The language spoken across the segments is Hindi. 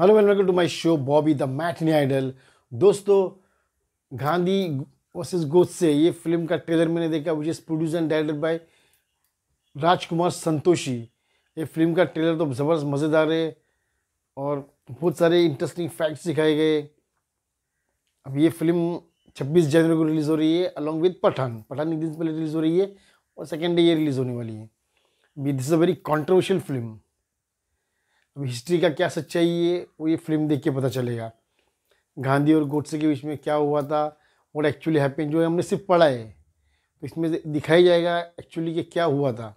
hello welcome to my show Bobby the matinee idol दोस्तों गांधी वर्सेस से ये फिल्म का ट्रेलर मैंने देखा which is produce and directed by Rajkumar Santoshi ये फिल्म का ट्रेलर तो ज़बरदस्त मज़ेदार है और बहुत सारे इंटरेस्टिंग फैक्ट्स दिखाए गए अब ये फिल्म 26 जनवरी को रिलीज़ हो रही है अलॉन्ग विद पठान पठान एक दिन पहले रिलीज़ हो रही है और सेकेंड डे ये रिलीज़ होने वाली है this is a very controversial film अब हिस्ट्री का क्या सच्चाई है वो ये फिल्म देख के पता चलेगा गांधी और गोडसे के बीच में क्या हुआ था और एक्चुअली हैपन जो है हमने सिर्फ पढ़ा है तो इसमें दिखाया जाएगा एक्चुअली कि क्या हुआ था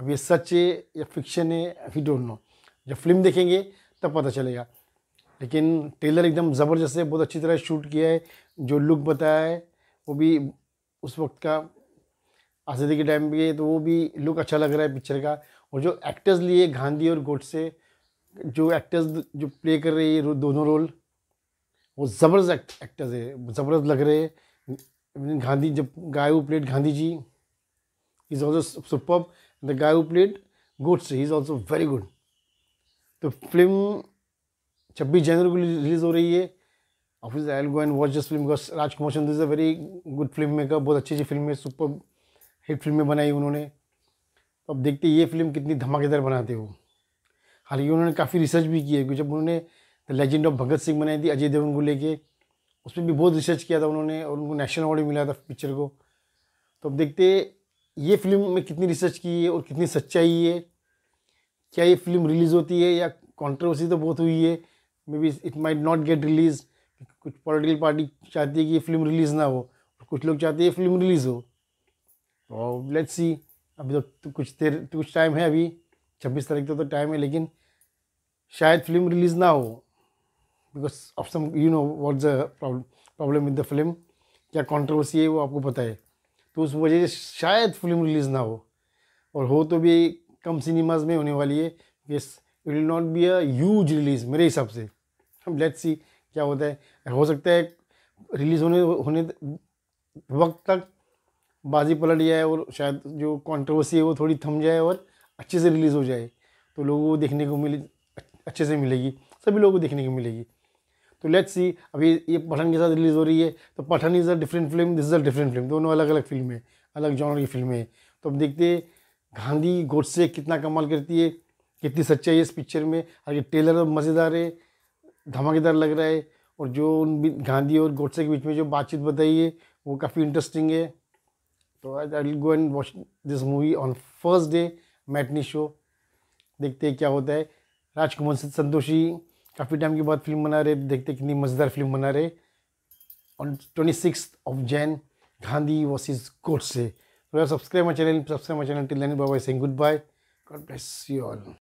अब ये सच है या फिक्शन है वी डोंट नो जब फिल्म देखेंगे तब पता चलेगा लेकिन ट्रेलर एकदम ज़बरदस्त है बहुत अच्छी तरह शूट किया है जो लुक बताया है वो भी उस वक्त का आज़ादी के टाइम पे तो वो भी लुक अच्छा लग रहा है पिक्चर का और जो एक्टर्स लिए गांधी और से जो एक्टर्स जो प्ले कर रहे हैं दोनों रोल वो ज़बरदस्त एक्ट, एक्टर्स है ज़बरदस्त लग रहे हैं गांधी जब guy who Gandhi ji is also super the guy plate played he is also very good तो फिल्म छब्बीस जनवरी को रिलीज़ हो रही है office I go and watch this film because Rajkumar Chandra is a very good film maker बहुत अच्छी अच्छी फिल्म है सुपर हिट फिल्में बनाई उन्होंने तो अब देखते ये फिल्म कितनी धमाकेदार बनाते हो हालांकि उन्होंने काफ़ी रिसर्च भी की है क्योंकि जब उन्होंने the legend of Bhagat Singh बनाई थी अजय देवगन को लेके उसमें भी बहुत रिसर्च किया था उन्होंने और उनको नेशनल अवार्ड मिला था पिक्चर को तो अब देखते ये फिल्म में कितनी रिसर्च की है और कितनी सच्चाई है क्या ये फिल्म रिलीज़ होती है या कॉन्ट्रोवर्सी तो बहुत हुई है maybe it might not get release कुछ पॉलिटिकल पार्टी चाहती है कि ये फिल्म रिलीज़ ना हो और कुछ लोग चाहते हैं ये फिल्म रिलीज़ हो तो लेट्स सी अभी तो कुछ देर कुछ टाइम है अभी छब्बीस तारीख तक तो टाइम है लेकिन शायद फिल्म रिलीज़ ना हो because of some you know what a problem with the film क्या कॉन्ट्रोवर्सी है वो आपको पता है तो उस वजह से शायद फिल्म रिलीज़ ना हो और हो तो भी कम सिनेमाज में होने वाली है yes it will not be a huge release मेरे हिसाब से हम लेट सी क्या होता है हो सकता है रिलीज़ होने होने वक्त तक बाजी पलट जाए और शायद जो कंट्रोवर्सी है वो थोड़ी थम जाए और अच्छे से रिलीज़ हो जाए तो लोगों को देखने को मिले अच्छे से मिलेगी सभी लोगों को देखने को मिलेगी तो लेट्स सी अभी ये पठन के साथ रिलीज़ हो रही है तो Pathaan is a different film this is a different film दोनों अलग अलग फिल्म है अलग जॉनर की फिल्में हैं तो अब देखते हैं गांधी गोडसे कितना कमाल करती है कितनी सच्चाई है इस पिक्चर में और ये टेलर मज़ेदार है धमाकेदार लग रहा है और जो उन गांधी और गोडसे के बीच में जो बातचीत बताई है वो काफ़ी इंटरेस्टिंग है तो आज I will go and watch this movie on first day matinee show देखते हैं क्या होता है राजकुमार संतोषी काफ़ी टाइम के बाद फिल्म बना रहे देखते कितनी मज़ेदार फिल्म बना रहे on twenty six of Jan Gandhi versus से subscribe my channel subscribe my channel till goodbye God bless you all